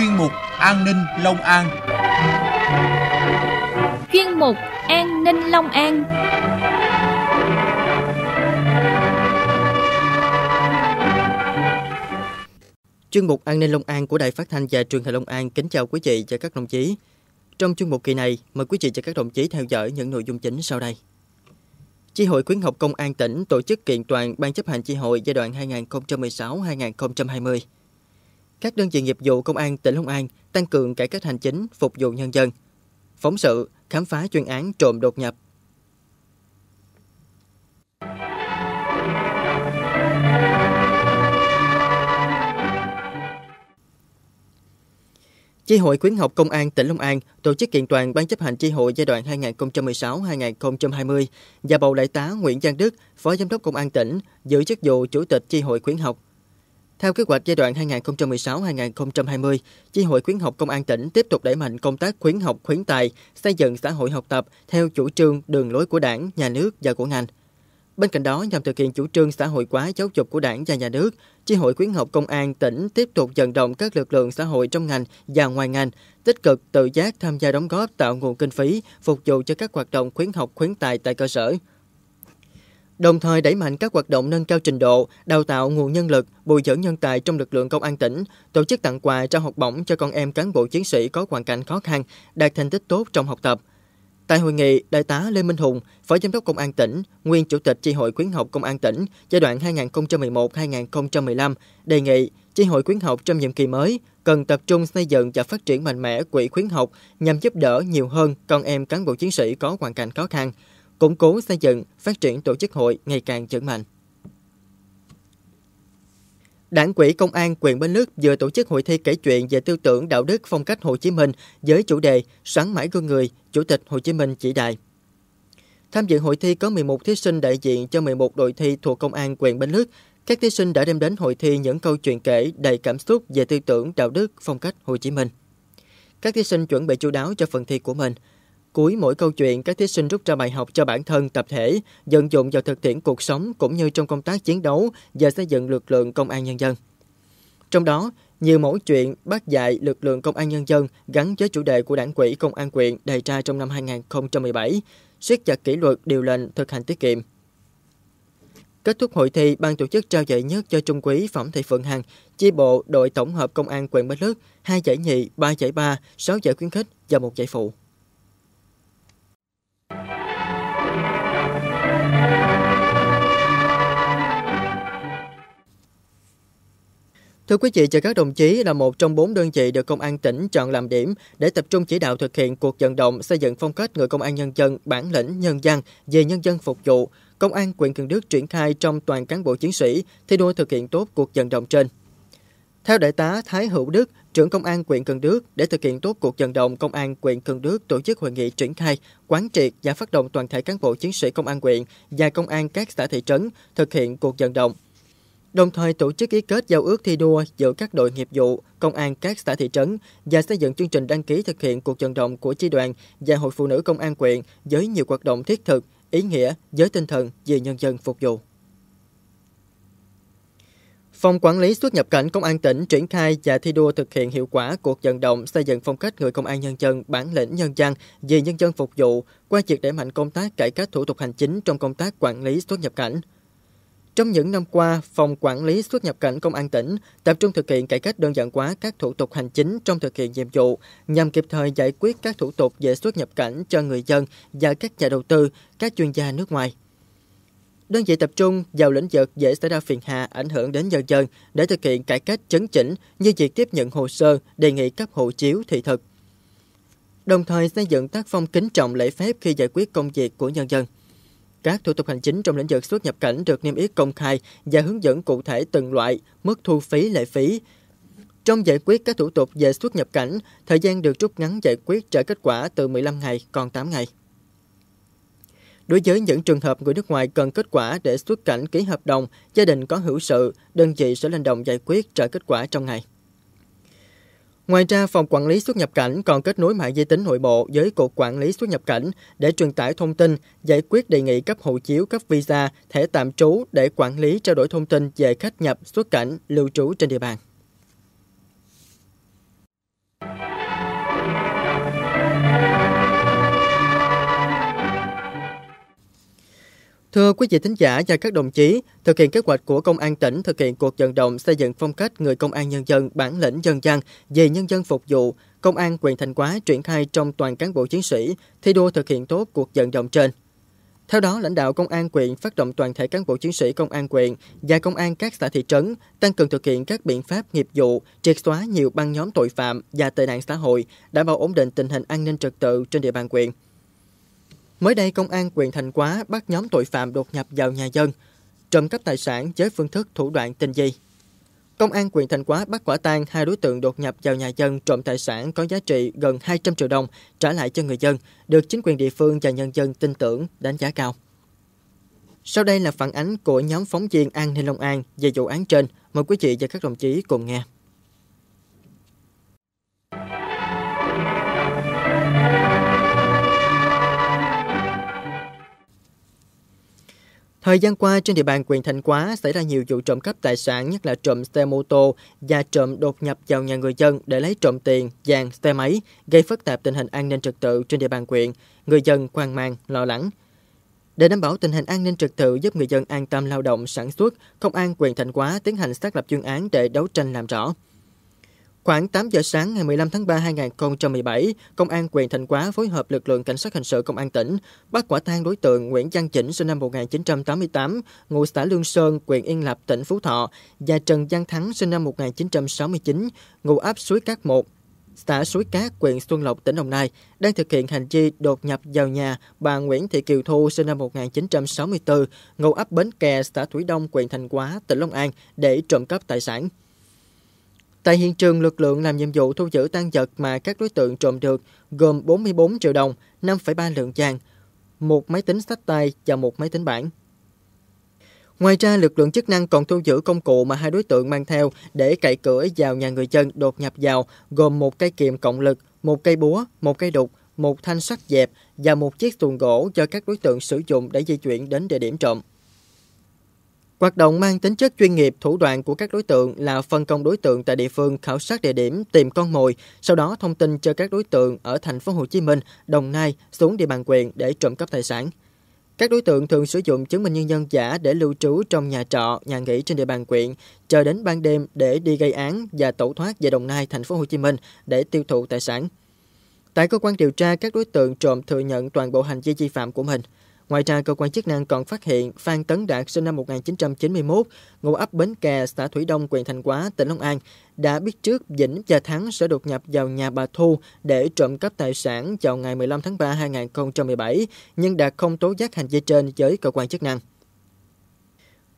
chuyên mục An ninh Long An. Chuyên mục An ninh Long An. Chuyên mục An ninh Long An của Đài Phát thanh và Truyền hình Long An kính chào quý vị và các đồng chí. Trong chuyên mục kỳ này, mời quý vị và các đồng chí theo dõi những nội dung chính sau đây. Chi hội khuyến học công an tỉnh tổ chức kiện toàn ban chấp hành chi hội giai đoạn 2016-2020 các đơn vị nghiệp vụ Công an tỉnh Long An tăng cường cải cách hành chính phục vụ nhân dân. Phóng sự khám phá chuyên án trộm đột nhập. Chi hội khuyến học Công an tỉnh Long An tổ chức kiện toàn Ban chấp hành chi hội giai đoạn 2016-2020 và bầu đại tá Nguyễn Giang Đức, Phó Giám đốc Công an tỉnh, giữ chức vụ Chủ tịch chi hội khuyến học. Theo kế hoạch giai đoạn 2016-2020, Chi hội khuyến học Công an tỉnh tiếp tục đẩy mạnh công tác khuyến học khuyến tài, xây dựng xã hội học tập theo chủ trương đường lối của đảng, nhà nước và của ngành. Bên cạnh đó, nhằm thực hiện chủ trương xã hội hóa giáo dục của đảng và nhà nước, Chi hội khuyến học Công an tỉnh tiếp tục vận động các lực lượng xã hội trong ngành và ngoài ngành, tích cực tự giác tham gia đóng góp tạo nguồn kinh phí, phục vụ cho các hoạt động khuyến học khuyến tài tại cơ sở đồng thời đẩy mạnh các hoạt động nâng cao trình độ, đào tạo nguồn nhân lực, bồi dưỡng nhân tài trong lực lượng công an tỉnh, tổ chức tặng quà trao học bổng cho con em cán bộ chiến sĩ có hoàn cảnh khó khăn, đạt thành tích tốt trong học tập. Tại hội nghị, Đại tá Lê Minh Hùng, Phó Giám đốc Công an tỉnh, nguyên Chủ tịch Chi hội khuyến học Công an tỉnh giai đoạn 2011-2015 đề nghị Chi hội khuyến học trong nhiệm kỳ mới cần tập trung xây dựng và phát triển mạnh mẽ quỹ khuyến học nhằm giúp đỡ nhiều hơn con em cán bộ chiến sĩ có hoàn cảnh khó khăn củng cố xây dựng, phát triển tổ chức hội ngày càng trưởng mạnh. Đảng quỹ Công an quyền Bến Lức vừa tổ chức hội thi kể chuyện về tư tưởng đạo đức phong cách Hồ Chí Minh với chủ đề Sáng mãi gương người, Chủ tịch Hồ Chí Minh chỉ đại. Tham dự hội thi có 11 thí sinh đại diện cho 11 đội thi thuộc Công an quyền Bến Lức. Các thí sinh đã đem đến hội thi những câu chuyện kể đầy cảm xúc về tư tưởng đạo đức phong cách Hồ Chí Minh. Các thí sinh chuẩn bị chú đáo cho phần thi của mình – Cuối mỗi câu chuyện, các thí sinh rút ra bài học cho bản thân, tập thể, vận dụng vào thực tiễn cuộc sống cũng như trong công tác chiến đấu và xây dựng lực lượng công an nhân dân. Trong đó, nhiều mẫu chuyện bác dạy lực lượng công an nhân dân gắn với chủ đề của đảng quỹ công an quyện đề ra trong năm 2017, siết chặt kỷ luật điều lệnh thực hành tiết kiệm. Kết thúc hội thi, ban tổ chức trao giải nhất cho Trung quý Phẩm Thị Phượng Hằng, chi bộ đội tổng hợp công an quyện Bến Lức, hai giải nhì, ba giải ba, sáu giải khuyến khích và một giải phụ. Thưa quý vị và các đồng chí là một trong bốn đơn vị được Công an tỉnh chọn làm điểm để tập trung chỉ đạo thực hiện cuộc vận động xây dựng phong cách người công an nhân dân bản lĩnh nhân dân về nhân dân phục vụ. Công an huyện Cần Đức triển khai trong toàn cán bộ chiến sĩ thi đua thực hiện tốt cuộc vận động trên. Theo Đại tá Thái Hữu Đức, trưởng Công an huyện Cần Đức, để thực hiện tốt cuộc vận động, Công an huyện Cần Đức tổ chức hội nghị triển khai, quán triệt và phát động toàn thể cán bộ chiến sĩ Công an huyện và Công an các xã thị trấn thực hiện cuộc vận động đồng thời tổ chức ký kết giao ước thi đua giữa các đội nghiệp vụ, công an các xã thị trấn và xây dựng chương trình đăng ký thực hiện cuộc vận động của chi đoàn và hội phụ nữ công an quyện với nhiều hoạt động thiết thực, ý nghĩa với tinh thần vì nhân dân phục vụ. Phòng Quản lý xuất nhập cảnh Công an tỉnh triển khai và thi đua thực hiện hiệu quả cuộc vận động xây dựng phong cách người công an nhân dân bản lĩnh nhân dân vì nhân dân phục vụ qua việc đẩy mạnh công tác cải cách thủ tục hành chính trong công tác quản lý xuất nhập cảnh. Trong những năm qua, Phòng Quản lý xuất nhập cảnh Công an tỉnh tập trung thực hiện cải cách đơn giản hóa các thủ tục hành chính trong thực hiện nhiệm vụ, nhằm kịp thời giải quyết các thủ tục về xuất nhập cảnh cho người dân và các nhà đầu tư, các chuyên gia nước ngoài. Đơn vị tập trung vào lĩnh vực dễ xảy ra phiền hà ảnh hưởng đến nhân dân để thực hiện cải cách chấn chỉnh như việc tiếp nhận hồ sơ, đề nghị cấp hộ chiếu thị thực. Đồng thời xây dựng tác phong kính trọng lễ phép khi giải quyết công việc của nhân dân. Các thủ tục hành chính trong lĩnh vực xuất nhập cảnh được niêm yết công khai và hướng dẫn cụ thể từng loại, mức thu phí lệ phí. Trong giải quyết các thủ tục về xuất nhập cảnh, thời gian được rút ngắn giải quyết trả kết quả từ 15 ngày còn 8 ngày. Đối với những trường hợp người nước ngoài cần kết quả để xuất cảnh ký hợp đồng, gia đình có hữu sự, đơn vị sẽ lên đồng giải quyết trả kết quả trong ngày. Ngoài ra, Phòng Quản lý xuất nhập cảnh còn kết nối mạng di tính nội bộ với Cục Quản lý xuất nhập cảnh để truyền tải thông tin, giải quyết đề nghị cấp hộ chiếu, cấp visa, thẻ tạm trú để quản lý trao đổi thông tin về khách nhập, xuất cảnh, lưu trú trên địa bàn. Thưa quý vị thính giả và các đồng chí, thực hiện kế hoạch của Công an tỉnh thực hiện cuộc vận động xây dựng phong cách người công an nhân dân bản lĩnh dân gian vì nhân dân phục vụ, Công an quyền Thành Quá triển khai trong toàn cán bộ chiến sĩ thi đua thực hiện tốt cuộc vận động trên. Theo đó, lãnh đạo Công an quyện phát động toàn thể cán bộ chiến sĩ Công an quyện và Công an các xã thị trấn tăng cường thực hiện các biện pháp nghiệp vụ, triệt xóa nhiều băng nhóm tội phạm và tệ nạn xã hội, đảm bảo ổn định tình hình an ninh trật tự trên địa bàn quyện. Mới đây, Công an huyện Thành Quá bắt nhóm tội phạm đột nhập vào nhà dân, trộm cắp tài sản với phương thức thủ đoạn tinh vi. Công an huyện Thành Quá bắt quả tang hai đối tượng đột nhập vào nhà dân trộm tài sản có giá trị gần 200 triệu đồng trả lại cho người dân, được chính quyền địa phương và nhân dân tin tưởng, đánh giá cao. Sau đây là phản ánh của nhóm phóng viên An ninh Long An về vụ án trên. Mời quý vị và các đồng chí cùng nghe. Thời gian qua, trên địa bàn quyền Thanh Quá xảy ra nhiều vụ trộm cắp tài sản, nhất là trộm xe mô tô và trộm đột nhập vào nhà người dân để lấy trộm tiền, vàng, xe máy, gây phức tạp tình hình an ninh trật tự trên địa bàn quyền. Người dân hoang mang, lo lắng. Để đảm bảo tình hình an ninh trật tự giúp người dân an tâm lao động sản xuất, Công an quyền Thành Quá tiến hành xác lập chuyên án để đấu tranh làm rõ. Khoảng 8 giờ sáng ngày 15 tháng 3 2017, Công an quyền Thành Quá phối hợp lực lượng Cảnh sát hình sự Công an tỉnh bắt quả tang đối tượng Nguyễn Văn Chỉnh sinh năm 1988, ngụ xã Lương Sơn, quyền Yên Lập, tỉnh Phú Thọ và Trần Văn Thắng sinh năm 1969, ngụ ấp Suối Cát 1, xã Suối Cát, huyện Xuân Lộc, tỉnh Đồng Nai, đang thực hiện hành vi đột nhập vào nhà bà Nguyễn Thị Kiều Thu sinh năm 1964, ngụ ấp Bến Kè, xã Thủy Đông, huyện Thành Quá, tỉnh Long An để trộm cắp tài sản. Tại hiện trường, lực lượng làm nhiệm vụ thu giữ tăng vật mà các đối tượng trộm được gồm 44 triệu đồng, 5,3 lượng vàng, một máy tính sách tay và một máy tính bảng. Ngoài ra, lực lượng chức năng còn thu giữ công cụ mà hai đối tượng mang theo để cậy cửa vào nhà người dân đột nhập vào, gồm một cây kiềm cộng lực, một cây búa, một cây đục, một thanh sắt dẹp và một chiếc xuồng gỗ cho các đối tượng sử dụng để di chuyển đến địa điểm trộm. Hoạt động mang tính chất chuyên nghiệp, thủ đoạn của các đối tượng là phân công đối tượng tại địa phương khảo sát địa điểm, tìm con mồi, sau đó thông tin cho các đối tượng ở thành phố Hồ Chí Minh, Đồng Nai xuống địa bàn quyền để trộm cắp tài sản. Các đối tượng thường sử dụng chứng minh nhân dân giả để lưu trú trong nhà trọ, nhà nghỉ trên địa bàn quyện, chờ đến ban đêm để đi gây án và tẩu thoát về Đồng Nai, thành phố Hồ Chí Minh để tiêu thụ tài sản. Tại cơ quan điều tra, các đối tượng trộm thừa nhận toàn bộ hành vi vi phạm của mình – Ngoài ra, cơ quan chức năng còn phát hiện Phan Tấn Đạt sinh năm 1991, ngụ ấp Bến Kè, xã Thủy Đông, huyện Thành Quá, tỉnh Long An, đã biết trước Vĩnh và Thắng sẽ đột nhập vào nhà bà Thu để trộm cắp tài sản vào ngày 15 tháng 3 năm 2017, nhưng Đạt không tố giác hành vi trên với cơ quan chức năng.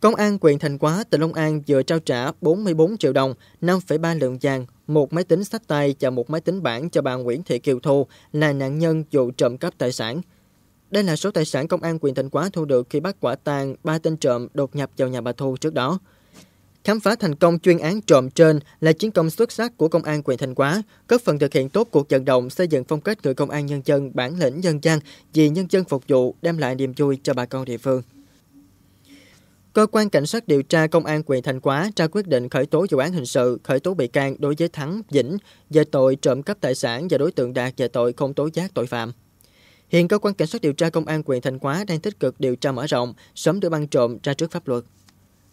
Công an quyền Thành Quá, tỉnh Long An vừa trao trả 44 triệu đồng, 5,3 lượng vàng, một máy tính sách tay và một máy tính bảng cho bà Nguyễn Thị Kiều Thu là nạn nhân vụ trộm cắp tài sản. Đây là số tài sản công an quyền Thành Quá thu được khi bắt quả tang ba tên trộm đột nhập vào nhà bà Thu trước đó. Khám phá thành công chuyên án trộm trên là chiến công xuất sắc của Công an quyền Thành Quá, góp phần thực hiện tốt cuộc vận động xây dựng phong cách người công an nhân dân bản lĩnh dân gian vì nhân dân phục vụ đem lại niềm vui cho bà con địa phương. Cơ quan Cảnh sát điều tra Công an quyền Thành Quá ra quyết định khởi tố vụ án hình sự, khởi tố bị can đối với Thắng Vĩnh về tội trộm cắp tài sản và đối tượng Đạt về tội không tố giác tội phạm. Hiện cơ quan cảnh sát điều tra công an huyện Thành Quá đang tích cực điều tra mở rộng, sớm đưa băng trộm ra trước pháp luật.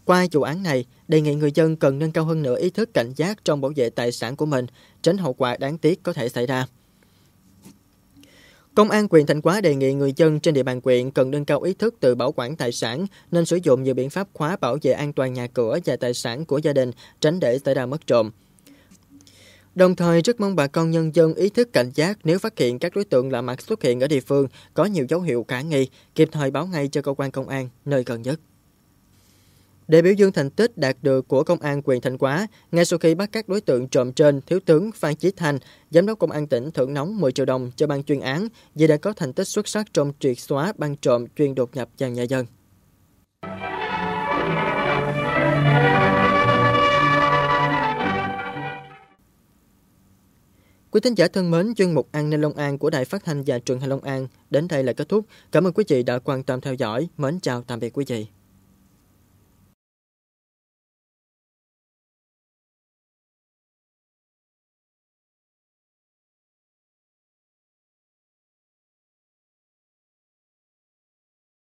Qua vụ án này, đề nghị người dân cần nâng cao hơn nữa ý thức cảnh giác trong bảo vệ tài sản của mình, tránh hậu quả đáng tiếc có thể xảy ra. Công an quyền Thành Quá đề nghị người dân trên địa bàn quyện cần nâng cao ý thức tự bảo quản tài sản, nên sử dụng nhiều biện pháp khóa bảo vệ an toàn nhà cửa và tài sản của gia đình, tránh để xảy ra mất trộm. Đồng thời rất mong bà con nhân dân ý thức cảnh giác nếu phát hiện các đối tượng lạ mặt xuất hiện ở địa phương có nhiều dấu hiệu khả nghi, kịp thời báo ngay cho cơ quan công an nơi gần nhất. Để biểu dương thành tích đạt được của Công an quyền Thanh Quá, ngay sau khi bắt các đối tượng trộm trên, Thiếu tướng Phan Chí Thanh, Giám đốc Công an tỉnh thưởng nóng 10 triệu đồng cho ban chuyên án vì đã có thành tích xuất sắc trong triệt xóa băng trộm chuyên đột nhập vào nhà dân. Quý thính giả thân mến, chuyên mục An ninh Long An của Đài Phát thanh và Truyền hình Long An đến đây là kết thúc. Cảm ơn quý vị đã quan tâm theo dõi. Mến chào tạm biệt quý vị.